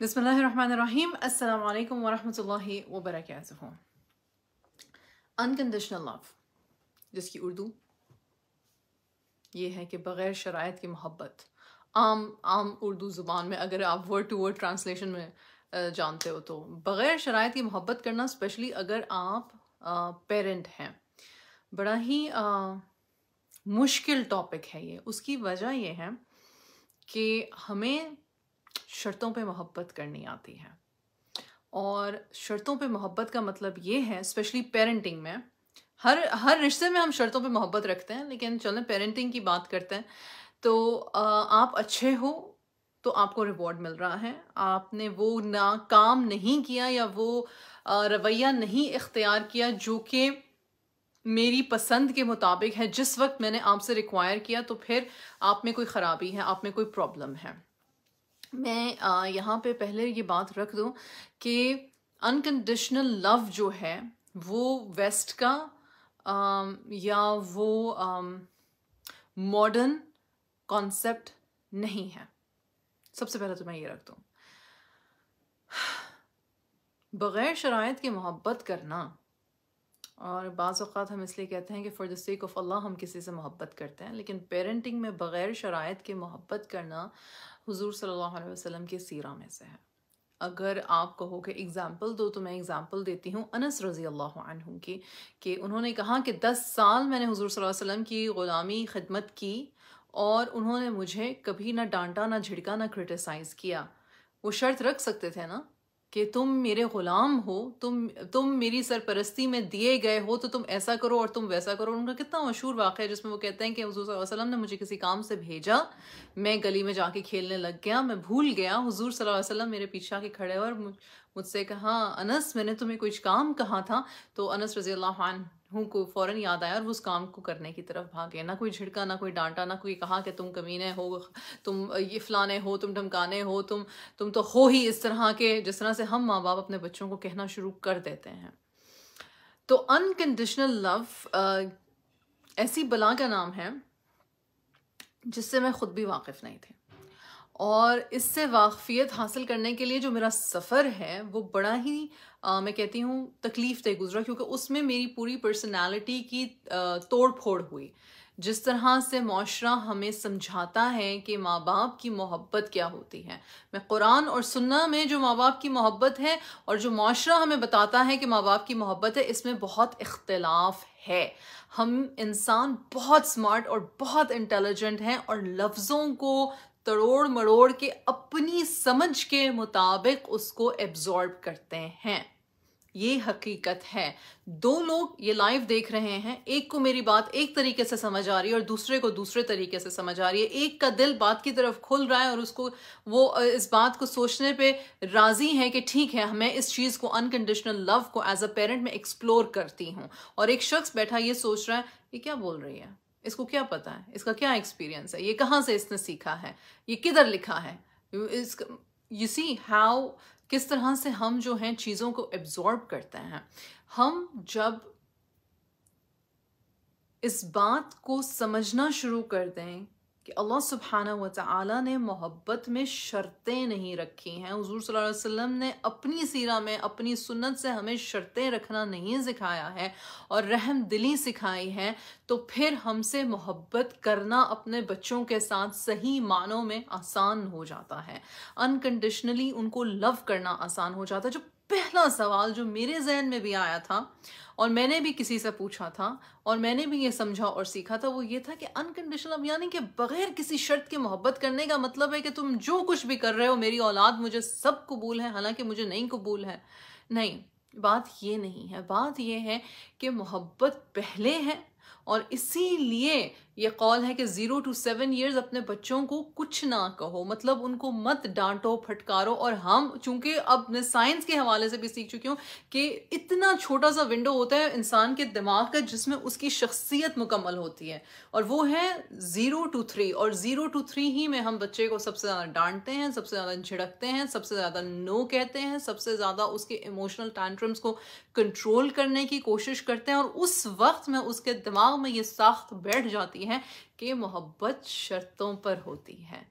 Bismillahirrahmanirrahim. Assalamu alaikum wa rahmatullahi wa barakatuh. Unconditional जिसकी उर्दू ये है कि बग़ैर शरात की मोहब्बत आम आम उर्दू ज़ुबान में अगर आप वर्ड टू वर्ड ट्रांसलेशन में जानते हो तो बग़ैर शरात की मोहब्बत करना स्पेशली अगर आप पेरेंट हैं बड़ा ही आ, मुश्किल टॉपिक है ये उसकी वजह यह है कि हमें शर्तों पे मोहब्बत करनी आती है और शर्तों पे मोहब्बत का मतलब ये है स्पेशली पेरेंटिंग में हर हर रिश्ते में हम शर्तों पे मोहब्बत रखते हैं लेकिन चलो पेरेंटिंग की बात करते हैं तो आप अच्छे हो तो आपको रिवॉर्ड मिल रहा है आपने वो ना काम नहीं किया या वो रवैया नहीं इख्तियार किया जो कि मेरी पसंद के मुताबिक है जिस वक्त मैंने आपसे रिक्वायर किया तो फिर आप में कोई ख़राबी है आप में कोई प्रॉब्लम है मैं यहाँ पे पहले ये बात रख दूँ कि अनकंडीशनल लव जो है वो वेस्ट का या वो मॉडर्न कॉन्सेप्ट नहीं है सबसे पहले तो मैं ये रख दूँ बग़ैर शरात की मोहब्बत करना और बाज़ात हम इसलिए कहते हैं कि for the sake of Allah हम किसी से मोहब्बत करते हैं लेकिन पेरेंटिंग में बग़ैर शरात के मोहब्बत करना हुजूर सल्लल्लाहु अलैहि वसल्लम के सीरा में से है अगर आप कहो कि एग्ज़ाम्पल दो तो मैं एग्ज़ाम्पल देती हूँ अनस रज़ी अल्लाह की कि उन्होंने कहा कि दस साल मैंने हुजूर सल्लल्लाहु अलैहि वसल्लम की ग़ुलामी ख़िदमत की और उन्होंने मुझे कभी ना डांटा ना झिड़का ना क्रिटिसाइज़ किया वो शर्त रख सकते थे ना कि तुम मेरे गुलाम हो तुम तुम मेरी सरपरस्ती में दिए गए हो तो तुम ऐसा करो और तुम वैसा करो उनका कितना मशहूर वाक़ है जिसमें वो कहते हैं कि हजूर वसलम ने मुझे किसी काम से भेजा मैं गली में जाके खेलने लग गया मैं भूल गया हजूर वसलम मेरे पीछे आके खड़े और मुझसे कहा अनस मैंने तुम्हें कुछ काम कहा था तो अनस रजी अल्लाह हूँ को फ़ौरन याद आया और वो उस काम को करने की तरफ भागे ना कोई झिड़का ना कोई डांटा ना कोई कहा कि तुम कमीने हो तुम ये फलाने हो तुम ढमकाने हो तुम तुम तो हो ही इस तरह के जिस तरह से हम माँ बाप अपने बच्चों को कहना शुरू कर देते हैं तो अनकंडीशनल लव ऐसी बला का नाम है जिससे मैं ख़ुद भी वाकिफ़ नहीं थी और इससे वाकफियत हासिल करने के लिए जो मेरा सफ़र है वो बड़ा ही आ, मैं कहती हूँ तकलीफ थे गुजरा क्योंकि उसमें मेरी पूरी पर्सनालिटी की तोड़ फोड़ हुई जिस तरह से माशरा हमें समझाता है कि माँ बाप की मोहब्बत क्या होती है मैं कुरान और सुन्ना में जो माँ बाप की मोहब्बत है और जो माशरा हमें बताता है कि माँ बाप की मोहब्बत है इसमें बहुत इख्तलाफ है हम इंसान बहुत स्मार्ट और बहुत इंटेलिजेंट हैं और लफ्ज़ों को तड़ोड़ मड़ोड़ के अपनी समझ के मुताबिक उसको एब्जॉर्ब करते हैं ये हकीकत है दो लोग ये लाइव देख रहे हैं एक को मेरी बात एक तरीके से समझ आ रही है और दूसरे को दूसरे तरीके से समझ आ रही है एक का दिल बात की तरफ खुल रहा है और उसको वो इस बात को सोचने पे राजी है कि ठीक है मैं इस चीज़ को अनकंडीशनल लव को एज अ पेरेंट में एक्सप्लोर करती हूँ और एक शख्स बैठा ये सोच रहा है ये क्या बोल रही है इसको क्या पता है इसका क्या एक्सपीरियंस है ये कहाँ से इसने सीखा है ये किधर लिखा है इस यू सी हाउ किस तरह से हम जो हैं चीज़ों को एब्जॉर्ब करते हैं हम जब इस बात को समझना शुरू कर दें कि अल्लाह सुबहाना व ताली ने मोहब्बत में शर्तें नहीं रखी हैं हजूर सल्लल्लाहु अलैहि वसल्लम ने अपनी सीरा में अपनी सुन्नत से हमें शर्तें रखना नहीं सिखाया है और रहम दिली सिखाई है तो फिर हमसे मोहब्बत करना अपने बच्चों के साथ सही मानों में आसान हो जाता है अनकंडीशनली उनको लव करना आसान हो जाता है जो पहला सवाल जो मेरे जहन में भी आया था और मैंने भी किसी से पूछा था और मैंने भी ये समझा और सीखा था वो ये था कि अनकंडीशनल अब यानी कि बगैर किसी शर्त के मोहब्बत करने का मतलब है कि तुम जो कुछ भी कर रहे हो मेरी औलाद मुझे सब कबूल है हालांकि मुझे नहीं कबूल है नहीं बात ये नहीं है बात ये है कि मोहब्बत पहले है और इसीलिए ये कॉल है कि ज़ीरो टू सेवन ईयर्स अपने बच्चों को कुछ ना कहो मतलब उनको मत डांटो फटकारो और हम चूंकि अब मैं साइंस के हवाले से भी सीख चुकी हूँ कि इतना छोटा सा विंडो होता है इंसान के दिमाग का जिसमें उसकी शख्सियत मुकम्मल होती है और वो है ज़ीरो टू थ्री और ज़ीरो टू थ्री ही में हम बच्चे को सबसे ज़्यादा डांटते हैं सबसे ज़्यादा झिड़कते हैं सबसे ज़्यादा नो कहते हैं सबसे ज़्यादा उसके इमोशनल टैंट्रम्स को कंट्रोल करने की कोशिश करते हैं और उस वक्त में उसके दिमाग में ये साख्त बैठ जाती है हैं कि मोहब्बत शर्तों पर होती है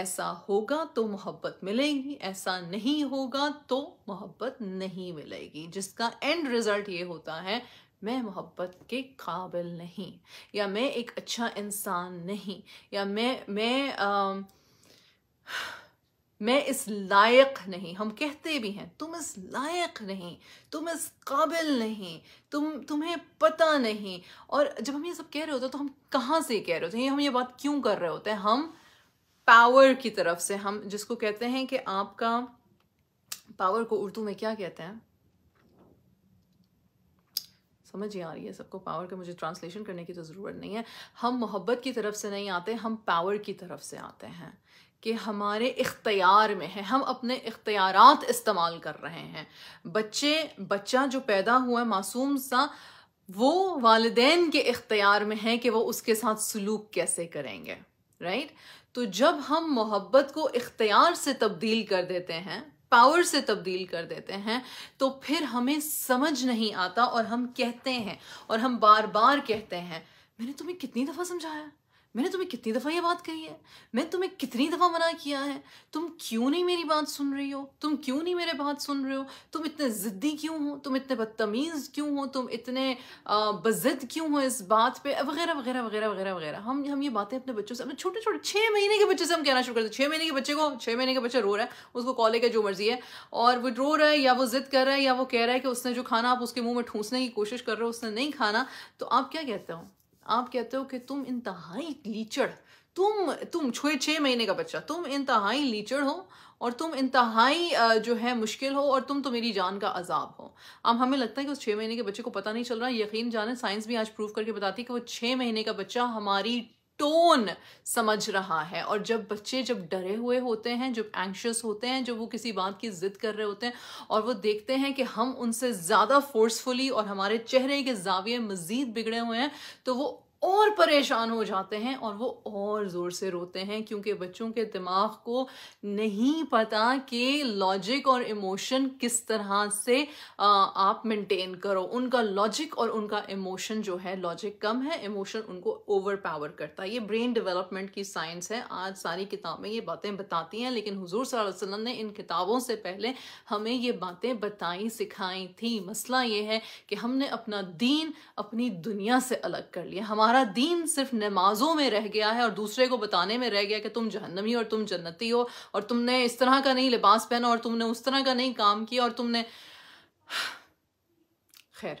ऐसा होगा तो मोहब्बत मिलेगी ऐसा नहीं होगा तो मोहब्बत नहीं मिलेगी जिसका एंड रिजल्ट ये होता है मैं मोहब्बत के काबिल नहीं या मैं एक अच्छा इंसान नहीं या मैं मैं आ, मैं इस लायक नहीं हम कहते भी हैं तुम इस लायक नहीं तुम इस काबिल नहीं तुम तुम्हें पता नहीं और जब हम ये सब कह रहे होते हैं तो हम कहाँ से कह रहे होते हैं हम ये बात क्यों कर रहे होते हैं हम पावर की तरफ से हम जिसको कहते हैं कि आपका पावर को उर्दू में क्या कहते हैं समझ ही आ रही है सबको पावर का मुझे ट्रांसलेशन करने की तो ज़रूरत नहीं है हम मोहब्बत की तरफ से नहीं आते हम पावर की तरफ से आते हैं कि हमारे इख्तियार में है हम अपने इख्तियारत इस्तेमाल कर रहे हैं बच्चे बच्चा जो पैदा हुआ है मासूम सा वो वालदेन के इख्तियार में है कि वो उसके साथ सलूक कैसे करेंगे राइट तो जब हम मोहब्बत को इख्तियार से तब्दील कर देते हैं पावर से तब्दील कर देते हैं तो फिर हमें समझ नहीं आता और हम कहते हैं और हम बार बार कहते हैं मैंने तुम्हें कितनी दफ़ा समझाया मैंने तुम्हें कितनी दफ़ा ये बात कही है मैं तुम्हें कितनी दफ़ा मना किया है तुम क्यों नहीं मेरी बात सुन रही हो तुम क्यों नहीं मेरे बात सुन रहे हो तुम इतने ज़िद्दी क्यों हो तुम इतने बदतमीज़ क्यों हो तुम इतने बज़िद क्यों हो इस बात पे वगैरह वगैरह वगैरह वगैरह वगैरह हम हम ये बातें अपने बच्चों से अपने छोटे छोटे छः महीने के बच्चे से हम कहना शुरू करते हैं छः महीने के बच्चे को छः महीने के बच्चे रो रहा है उसको कॉलेज का जो मर्ज़ी है और वो रो रहा है या वो ज़िद कर रहा है या वो कह रहा है कि उसने जो खाना आप उसके मुँह में ठूसने की कोशिश कर रहे हो उसने नहीं खाना तो आप क्या कहते हो आप कहते हो कि तुम इंतहाई लीचड़ तुम तुम छुए छः महीने का बच्चा तुम इंतहाई लीचड़ हो और तुम इंतहाई जो है मुश्किल हो और तुम तो मेरी जान का अजाब हो अब हमें लगता है कि उस छः महीने के बच्चे को पता नहीं चल रहा यकीन जाने साइंस भी आज प्रूव करके बताती है कि वो छः महीने का बच्चा हमारी टोन समझ रहा है और जब बच्चे जब डरे हुए होते हैं जब एंक्शस होते हैं जब वो किसी बात की जिद कर रहे होते हैं और वो देखते हैं कि हम उनसे ज़्यादा फोर्सफुली और हमारे चेहरे के जाविये मज़ीद बिगड़े हुए हैं तो वो और परेशान हो जाते हैं और वो और ज़ोर से रोते हैं क्योंकि बच्चों के दिमाग को नहीं पता कि लॉजिक और इमोशन किस तरह से आप मेंटेन करो उनका लॉजिक और उनका इमोशन जो है लॉजिक कम है इमोशन उनको ओवर पावर करता है ये ब्रेन डेवलपमेंट की साइंस है आज सारी किताबें ये बातें बताती हैं लेकिन हजूर वसल्लम ने इन किताबों से पहले हमें ये बातें बताई सिखाई थी मसला ये है कि हमने अपना दीन अपनी दुनिया से अलग कर लिया हमारे हमारा दीन सिर्फ नमाजों में रह गया है और दूसरे को बताने में रह गया कि तुम जहन्नमी और तुम जन्नती हो और तुमने इस तरह का नहीं लिबास पहना और तुमने उस तरह का नहीं काम किया और तुमने खैर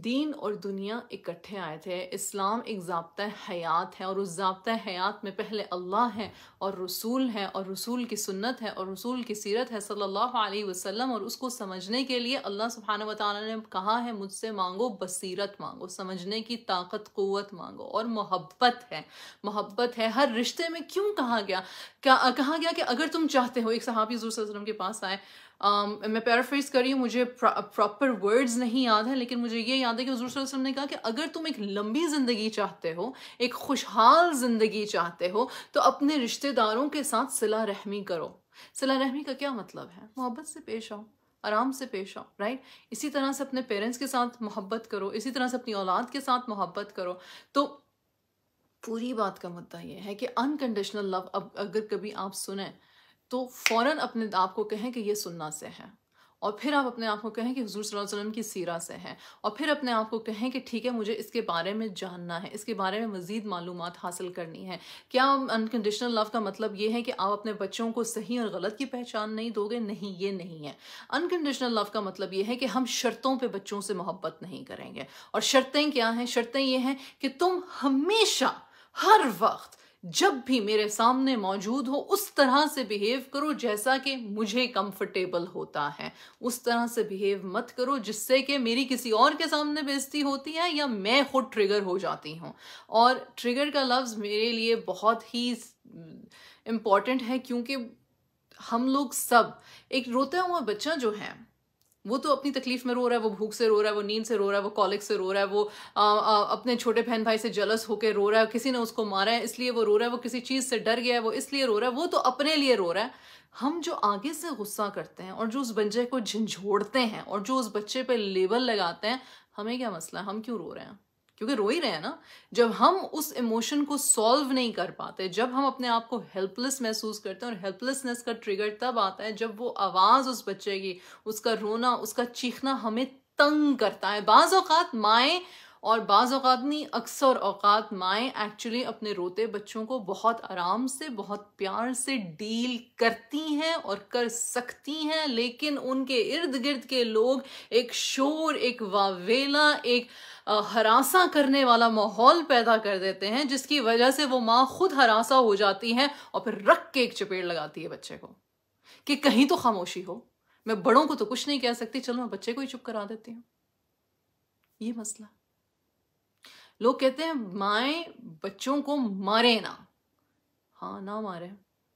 दीन और दुनिया इकट्ठे आए थे इस्लाम एक जबता हयात है और उस जबता हयात में पहले अल्लाह है और रसूल है और रसूल की सुन्नत है और रसूल की सीरत है सल्लल्लाहु अलैहि वसल्लम और उसको समझने के लिए अल्लाह सुबहान वाली ने कहा है मुझसे मांगो बसीरत मांगो समझने की ताकत क़वत मांगो और मोहब्बत है मोहब्बत है हर रिश्ते में क्यों कहा गया क्या कहा गया कि अगर तुम चाहते हो एक सहाबी जूर के पास आए um, मैं पैराफ्रेज कर रही हूँ मुझे प्रॉपर वर्ड्स नहीं याद है लेकिन मुझे ये याद है कि हजूर वसल्लम ने कहा कि अगर तुम एक लंबी ज़िंदगी चाहते हो एक खुशहाल ज़िंदगी चाहते हो तो अपने रिश्तेदारों के साथ सिला रहमी करो सिला रहमी का क्या मतलब है मोहब्बत से पेश आओ आराम से पेश आओ राइट इसी तरह से अपने पेरेंट्स के साथ मोहब्बत करो इसी तरह से अपनी औलाद के साथ मोहब्बत करो तो पूरी बात का मुद्दा ये है कि अनकंडीशनल लव अब अगर कभी आप सुने तो फ़ौर अपने आप को कहें कि ये सुनना से है और फिर आप अपने आप को कहें कि हजूर सल्लल्लाहु अलैहि वसल्लम की सीरा से है और फिर अपने आप को कहें कि ठीक है मुझे इसके बारे में जानना है इसके बारे में मज़ीद मालूम हासिल करनी है क्या अनकंडीशनल लव का मतलब ये है कि आप अपने बच्चों को सही और गलत की पहचान नहीं दोगे नहीं ये नहीं है अनकंडीशनल लव का मतलब ये है कि हम शर्तों पर बच्चों से मोहब्बत नहीं करेंगे और शर्तें क्या हैं शर्तें ये हैं कि तुम हमेशा हर वक्त जब भी मेरे सामने मौजूद हो उस तरह से बिहेव करो जैसा कि मुझे कंफर्टेबल होता है उस तरह से बिहेव मत करो जिससे कि मेरी किसी और के सामने बेजती होती है या मैं खुद ट्रिगर हो जाती हूँ और ट्रिगर का लफ्ज़ मेरे लिए बहुत ही इम्पॉर्टेंट है क्योंकि हम लोग सब एक रोता हुआ बच्चा जो है वो तो अपनी तकलीफ में रो रहा है वो भूख से रो रहा है वो नींद से रो रहा है वो कॉलिक से रो रहा है वो आ, आ, अपने छोटे बहन भाई से जलस होकर रो रहा है किसी ने उसको मारा है इसलिए वो रो रहा है वो किसी चीज़ से डर गया है वो इसलिए रो रहा है वो तो अपने लिए रो रहा है हम जो आगे से गुस्सा करते हैं और जो उस बच्चे को झंझोड़ते हैं और जो उस बच्चे पर लेबल लगाते हैं हमें क्या मसला है हम क्यों रो रहे हैं क्योंकि रो ही रहे हैं ना जब हम उस इमोशन को सॉल्व नहीं कर पाते जब हम अपने आप को हेल्पलेस महसूस करते हैं और हेल्पलेसनेस का ट्रिगर तब आता है जब वो आवाज़ उस बच्चे की उसका रोना उसका चीखना हमें तंग करता है बाज़ अवत माएँ और बाज़ नहीं अक्सर औकात माएँ एक्चुअली अपने रोते बच्चों को बहुत आराम से बहुत प्यार से डील करती हैं और कर सकती हैं लेकिन उनके इर्द गिर्द के लोग एक शोर एक वावेला एक हरासा करने वाला माहौल पैदा कर देते हैं जिसकी वजह से वो माँ खुद हरासा हो जाती है और फिर रख के एक चपेट लगाती है बच्चे को कि कहीं तो खामोशी हो मैं बड़ों को तो कुछ नहीं कह सकती चलो मैं बच्चे को ही चुप करा देती हूँ ये मसला लोग कहते हैं माए बच्चों को मारे ना हाँ ना मारे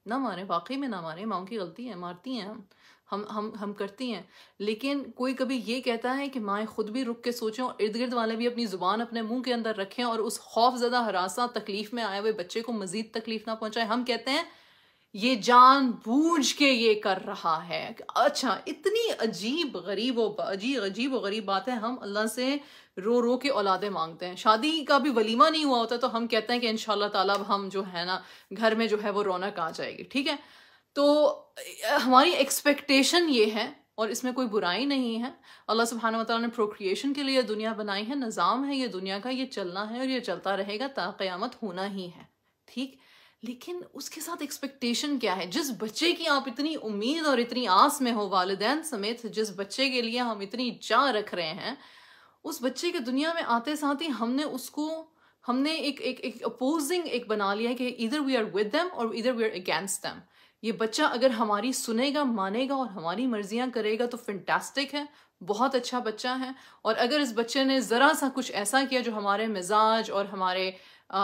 ना मारे वाकई में ना मारे माओ की गलती है मारती हैं हम हम हम हम करती हैं लेकिन कोई कभी ये कहता है कि माएँ ख़ुद भी रुक के सोचें और इर्द गिर्द वाले भी अपनी ज़ुबान अपने मुंह के अंदर रखें और उस खौफ ज़दा हरासा तकलीफ़ में आए हुए बच्चे को मज़ीद तकलीफ़ ना पहुँचाए हम कहते हैं ये जान बूझ के ये कर रहा है अच्छा इतनी अजीब गरीब अजीब अजीब व गरीब बात है हम अल्लाह से रो रो के औलादे मांगते हैं शादी का भी वलीमा नहीं हुआ होता तो हम कहते हैं कि इन ताला अब हम जो है ना घर में जो है वो रौनक आ जाएगी ठीक है तो हमारी एक्सपेक्टेशन ये है और इसमें कोई बुराई नहीं है अल्लाह सुबहाना तौर ने प्रोक्रिएशन के लिए दुनिया बनाई है निज़ाम है ये दुनिया का ये चलना है और ये चलता रहेगा ता क़यामत होना ही है ठीक लेकिन उसके साथ एक्सपेक्टेशन क्या है जिस बच्चे की आप इतनी उम्मीद और इतनी आस में हो वालदेन समेत जिस बच्चे के लिए हम इतनी जा रख रहे हैं उस बच्चे के दुनिया में आते साथ ही हमने उसको हमने एक एक एक अपोजिंग एक बना लिया है कि इधर वी आर विद देम और इधर वी आर अगेंस्ट देम ये बच्चा अगर हमारी सुनेगा मानेगा और हमारी मर्जियाँ करेगा तो फिंटेस्टिक है बहुत अच्छा बच्चा है और अगर इस बच्चे ने ज़रा सा कुछ ऐसा किया जो हमारे मिजाज और हमारे आ,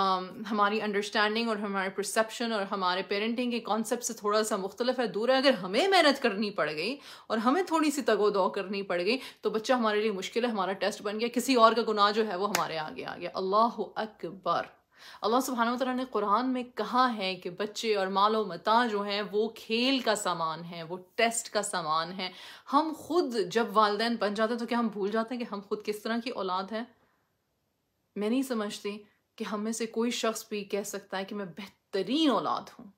हमारी अंडरस्टैंडिंग और हमारे परसेप्शन और हमारे पेरेंटिंग के कॉन्सेप्ट से थोड़ा सा मुख्तलिफ है दूर है अगर हमें मेहनत करनी पड़ गई और हमें थोड़ी सी तगो दौ करनी पड़ गई तो बच्चा हमारे लिए मुश्किल है हमारा टेस्ट बन गया किसी और का गुनाह जो है वो हमारे आगे आ गया अल्लाह अकबर अल्लाह सुबहाना तला ने कुरान में कहा है कि बच्चे और मालो मता जो हैं वो खेल का सामान है वो टेस्ट का सामान है हम खुद जब वालदे बन जाते हैं तो क्या हम भूल जाते हैं कि हम खुद किस तरह की औलाद है मैं नहीं समझती कि हम में से कोई शख्स भी कह सकता है कि मैं बेहतरीन औलाद हूँ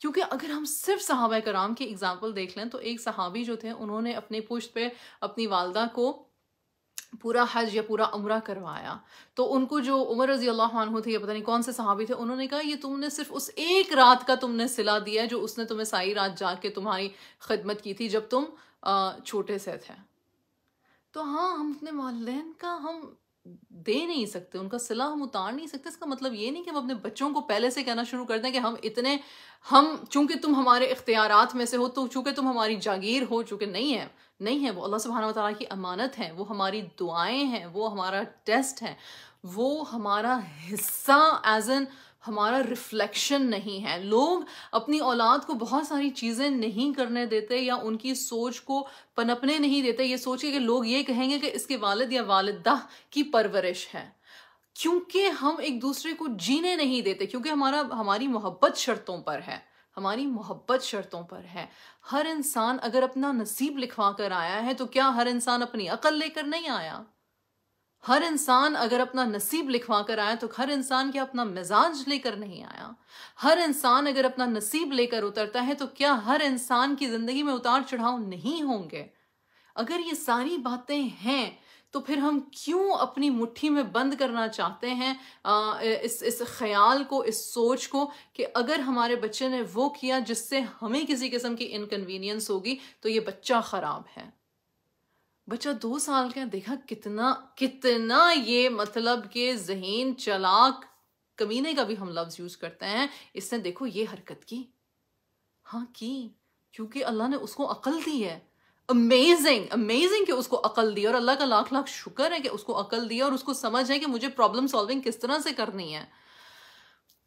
क्योंकि अगर हम सिर्फ सहाबा कराम की एग्जाम्पल देख लें तो एक सहाबी जो थे उन्होंने अपने पुश्त पे अपनी वालदा को पूरा हज या पूरा उम्र करवाया तो उनको जो उमर रजी अल्लाह थे या पता नहीं कौन से सहाबी थे उन्होंने कहा ये तुमने सिर्फ उस एक रात का तुमने सिला दिया है जो उसने तुम्हें सारी रात जाके तुम्हारी खदमत की थी जब तुम छोटे से थे तो हाँ हम अपने वालदेन का हम दे नहीं सकते उनका सिला हम उतार नहीं सकते इसका मतलब ये नहीं कि हम अपने बच्चों को पहले से कहना शुरू कर दें कि हम इतने हम चूंकि तुम हमारे इख्तियार में से हो तो चूंकि तुम हमारी जागीर हो चूंकि नहीं है नहीं है वो अल्लाह सुबहाना तला की अमानत है वो हमारी दुआएं हैं वो हमारा टेस्ट है वो हमारा हिस्सा एज एन हमारा रिफ्लेक्शन नहीं है लोग अपनी औलाद को बहुत सारी चीज़ें नहीं करने देते या उनकी सोच को पनपने नहीं देते ये सोच के लोग ये कहेंगे कि इसके वालद या वालदा की परवरिश है क्योंकि हम एक दूसरे को जीने नहीं देते क्योंकि हमारा हमारी मोहब्बत शर्तों पर है हमारी मोहब्बत शर्तों पर है हर इंसान अगर अपना नसीब लिखवा कर आया है तो क्या हर इंसान अपनी अकल लेकर नहीं आया हर इंसान अगर अपना नसीब लिखवा कर आया तो हर इंसान क्या अपना मिजाज लेकर नहीं आया हर इंसान अगर अपना नसीब लेकर उतरता है तो क्या हर इंसान की जिंदगी में उतार चढ़ाव नहीं होंगे अगर ये सारी बातें हैं तो फिर हम क्यों अपनी मुट्ठी में बंद करना चाहते हैं आ, इस इस ख्याल को इस सोच को कि अगर हमारे बच्चे ने वो किया जिससे हमें किसी किस्म की इनकन्वीनियंस होगी तो ये बच्चा ख़राब है बच्चा दो साल का देखा कितना कितना ये मतलब के जहीन चलाक कमीने का भी हम लफ्ज़ यूज़ करते हैं इसने देखो ये हरकत की हाँ की क्योंकि अल्लाह ने उसको अकल दी है अमेजिंग अमेजिंग कि उसको अकल दी और अल्लाह का लाख लाख शुक्र है कि उसको अकल दी और उसको समझ है कि मुझे प्रॉब्लम सॉल्विंग किस तरह से करनी है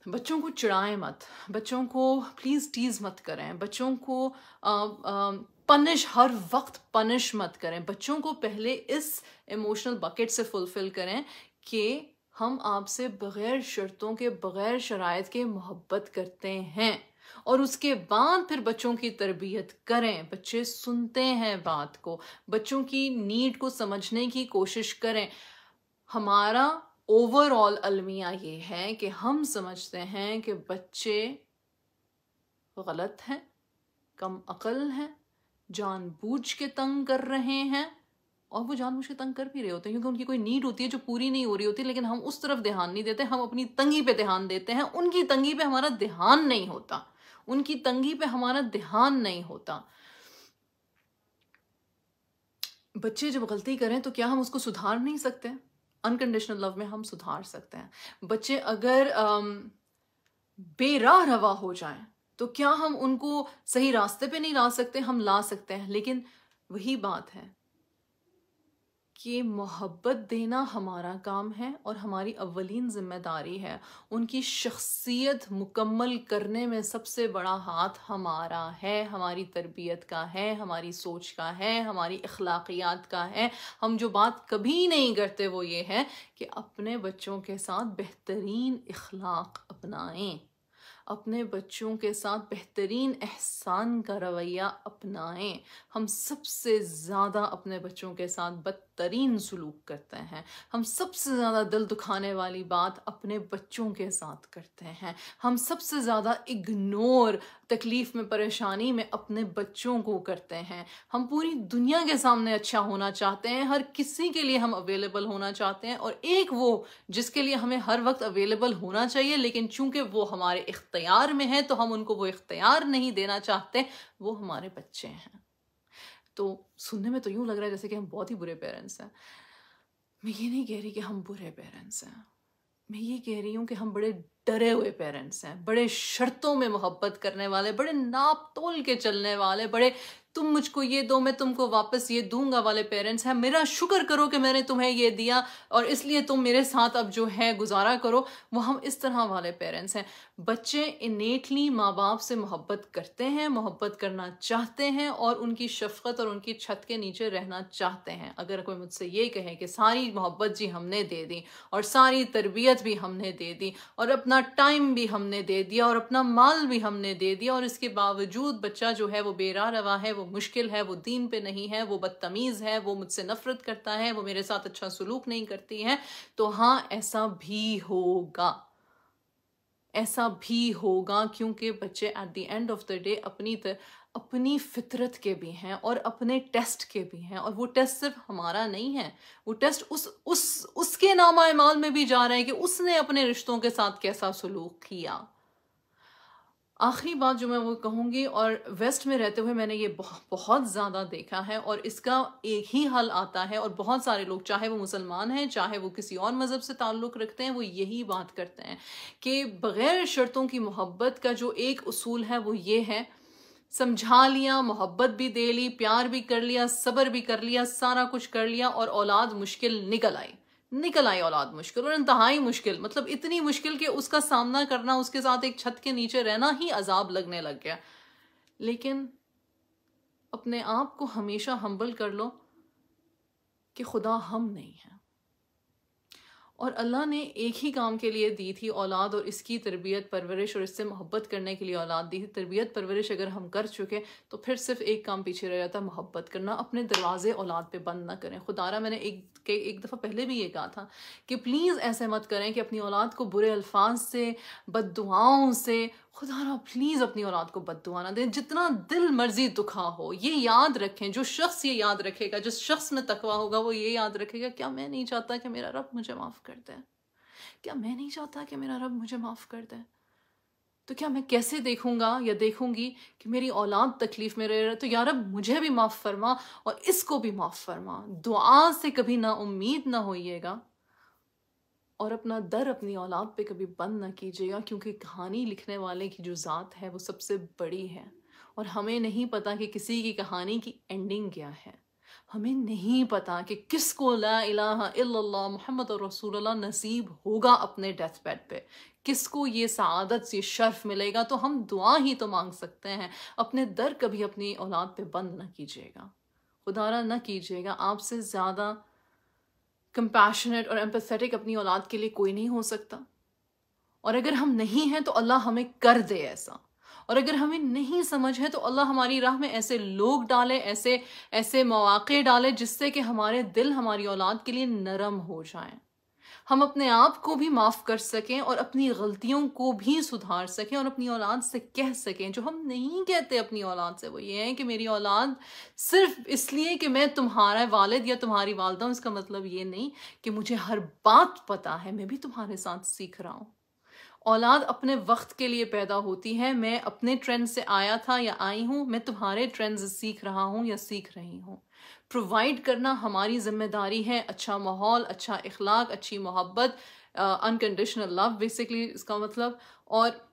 बच्चों को चिड़ाएं मत बच्चों को प्लीज़ टीज़ मत करें बच्चों को आ, आ, पनिश हर वक्त पनिश मत करें बच्चों को पहले इस इमोशनल बकेट से फुलफिल करें कि हम आपसे बग़ैर शर्तों के बग़ैर शराइ के मोहब्बत करते हैं और उसके बाद फिर बच्चों की तरबियत करें बच्चे सुनते हैं बात को बच्चों की नीड को समझने की कोशिश करें हमारा ओवरऑल अलमिया ये है कि हम समझते हैं कि बच्चे गलत हैं कम अकल हैं जानबूझ के तंग कर रहे हैं और वो जानबूझ के तंग कर भी रहे होते हैं क्योंकि उनकी कोई नीड होती है जो पूरी नहीं हो रही होती लेकिन हम उस तरफ ध्यान नहीं देते हम अपनी तंगी पे ध्यान देते हैं उनकी तंगी पे हमारा ध्यान नहीं होता उनकी तंगी पे हमारा ध्यान नहीं होता बच्चे जब गलती करें तो क्या हम उसको सुधार नहीं सकते अनकंडीशनल लव में हम सुधार सकते हैं बच्चे अगर बेराह रवा हो जाएं तो क्या हम उनको सही रास्ते पे नहीं ला सकते हम ला सकते हैं लेकिन वही बात है कि मोहब्बत देना हमारा काम है और हमारी अवलिन जिम्मेदारी है उनकी शख्सियत मुकम्मल करने में सबसे बड़ा हाथ हमारा है हमारी तरबियत का है हमारी सोच का है हमारी अखलाकियात का है हम जो बात कभी नहीं करते वो ये है कि अपने बच्चों के साथ बेहतरीन इखलाक अपनाएं अपने बच्चों के साथ बेहतरीन एहसान का रवैया अपनाएं हम सबसे ज़्यादा अपने बच्चों के साथ बदतरीन सलूक करते हैं हम सबसे ज़्यादा दिल दुखाने वाली बात अपने बच्चों के साथ करते हैं हम सबसे ज़्यादा इग्नोर तकलीफ़ में परेशानी में अपने बच्चों को करते हैं हम पूरी दुनिया के सामने अच्छा होना चाहते हैं हर किसी के लिए हम अवेलेबल होना चाहते हैं और एक वो जिसके लिए हमें हर वक्त अवेलेबल होना चाहिए लेकिन चूंकि वो हमारे इख्तियार में है तो हम उनको वो इख्तियार नहीं देना चाहते वो हमारे बच्चे हैं तो सुनने में तो यूँ लग रहा है जैसे कि हम बहुत ही बुरे पेरेंट्स हैं मैं ये नहीं कह रही कि हम बुरे पेरेंट्स हैं मैं ये कह रही हूँ कि हम बड़े डरे हुए पेरेंट्स हैं बड़े शर्तों में मोहब्बत करने वाले बड़े नाप तोल के चलने वाले बड़े तुम मुझको ये दो मैं तुमको वापस ये दूंगा वाले पेरेंट्स हैं मेरा शुक्र करो कि मैंने तुम्हें ये दिया और इसलिए तुम मेरे साथ अब जो है गुजारा करो वो हम इस तरह वाले पेरेंट्स हैं बच्चे इनेटली माँ बाप से मोहब्बत करते हैं मोहब्बत करना चाहते हैं और उनकी शफकत और उनकी छत के नीचे रहना चाहते हैं अगर कोई मुझसे ये कहे कि सारी मोहब्बत जी हमने दे दी और सारी तरबियत भी हमने दे दी और अपना टाइम भी हमने दे दिया और अपना माल भी हमने दे दिया और इसके बावजूद बच्चा जो है वो बेरा रवा है वो मुश्किल है वो दीन पर नहीं है वो बदतमीज़ है वो मुझसे नफरत करता है वो मेरे साथ अच्छा सलूक नहीं करती है तो हाँ ऐसा भी होगा ऐसा भी होगा क्योंकि बच्चे at the end of the day अपनी तर, अपनी फितरत के भी हैं और अपने टेस्ट के भी हैं और वो टेस्ट सिर्फ हमारा नहीं है वो टेस्ट उस उस उसके नामा में भी जा रहे हैं कि उसने अपने रिश्तों के साथ कैसा सलूक किया आखिरी बात जो मैं वो कहूँगी और वेस्ट में रहते हुए मैंने ये बहुत ज़्यादा देखा है और इसका एक ही हल आता है और बहुत सारे लोग चाहे वो मुसलमान हैं चाहे वो किसी और मज़हब से ताल्लुक़ रखते हैं वो यही बात करते हैं कि बग़ैर शर्तों की मोहब्बत का जो एक असूल है वो ये है समझा लिया मोहब्बत भी दे ली प्यार भी कर लिया सब्र भी कर लिया सारा कुछ कर लिया और औलाद मुश्किल निकल आई निकल आई औलाद मुश्किल और इंतहाई मुश्किल मतलब इतनी मुश्किल कि उसका सामना करना उसके साथ एक छत के नीचे रहना ही अजाब लगने लग गया लेकिन अपने आप को हमेशा हम्बल कर लो कि खुदा हम नहीं हैं और अल्लाह ने एक ही काम के लिए दी थी औलाद और इसकी तरबियत परवरिश और इससे मोहब्बत करने के लिए औलाद दी थी तरबियत परवरिश अगर हम कर चुके तो फिर सिर्फ एक काम पीछे रह जाता मोहब्बत करना अपने दरवाजे औलाद पे बंद ना करें खुदारा मैंने एक के एक दफ़ा पहले भी ये कहा था कि प्लीज़ ऐसे मत करें कि अपनी औलाद को बुरे अल्फाज से बद से खुदा ना प्लीज़ अपनी औलाद को बदुआ ना दें जितना दिल मर्जी दुखा हो ये याद रखें जो शख्स ये याद रखेगा जिस शख्स में तकवा होगा वो ये याद रखेगा क्या मैं नहीं चाहता कि मेरा रब मुझे माफ़ कर दे क्या मैं नहीं चाहता कि मेरा रब मुझे माफ़ कर दे तो क्या मैं कैसे देखूंगा या देखूंगी कि मेरी औलाद तकलीफ़ में रह रहा तो यार अब मुझे भी माफ़ फरमा और इसको भी माफ़ फरमा दुआ से कभी ना उम्मीद ना होइएगा और अपना दर अपनी औलाद पे कभी बंद ना कीजिएगा क्योंकि कहानी लिखने वाले की जो ज़ात है वो सबसे बड़ी है और हमें नहीं पता कि किसी की कहानी की एंडिंग क्या है हमें नहीं पता कि किसको ला इलाहा मोहम्मद और रसूलुल्लाह नसीब होगा अपने डेथ बेड पे किसको ये सदत ये शर्फ मिलेगा तो हम दुआ ही तो मांग सकते हैं अपने दर कभी अपनी औलाद पे बंद ना कीजिएगा खुदारा ना कीजिएगा आपसे ज़्यादा कंपैशनेट और एम्पथेटिक अपनी औलाद के लिए कोई नहीं हो सकता और अगर हम नहीं हैं तो अल्लाह हमें कर दे ऐसा और अगर हमें नहीं समझ है तो अल्लाह हमारी राह में ऐसे लोग डाले ऐसे ऐसे मौाक़े डाले जिससे कि हमारे दिल हमारी औलाद के लिए नरम हो जाएं हम अपने आप को भी माफ़ कर सकें और अपनी गलतियों को भी सुधार सकें और अपनी औलाद से कह सकें जो हम नहीं कहते अपनी औलाद से वो ये है कि मेरी औलाद सिर्फ इसलिए कि मैं तुम्हारा वालिद या तुम्हारी वालदा हूँ इसका मतलब ये नहीं कि मुझे हर बात पता है मैं भी तुम्हारे साथ सीख रहा हूँ औलाद अपने वक्त के लिए पैदा होती है मैं अपने ट्रेंड से आया था या आई हूँ मैं तुम्हारे ट्रेंड सीख रहा हूँ या सीख रही हूँ प्रोवाइड करना हमारी जिम्मेदारी है अच्छा माहौल अच्छा इखलाक अच्छी मोहब्बत अनकंडीशनल लव बेसिकली इसका मतलब और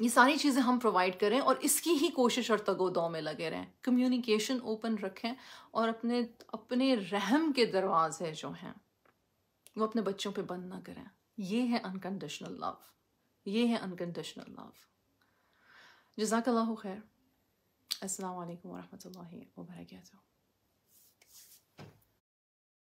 ये सारी चीज़ें हम प्रोवाइड करें और इसकी ही कोशिश और तगोदौ में लगे रहें कम्युनिकेशन ओपन रखें और अपने अपने रहम के दरवाजे जो हैं वो अपने बच्चों पे बंद ना करें ये है अनकंडीशनल लव ये है अनकंडीशनल लव जजाक खैर अल्लाम वरहमल वर्का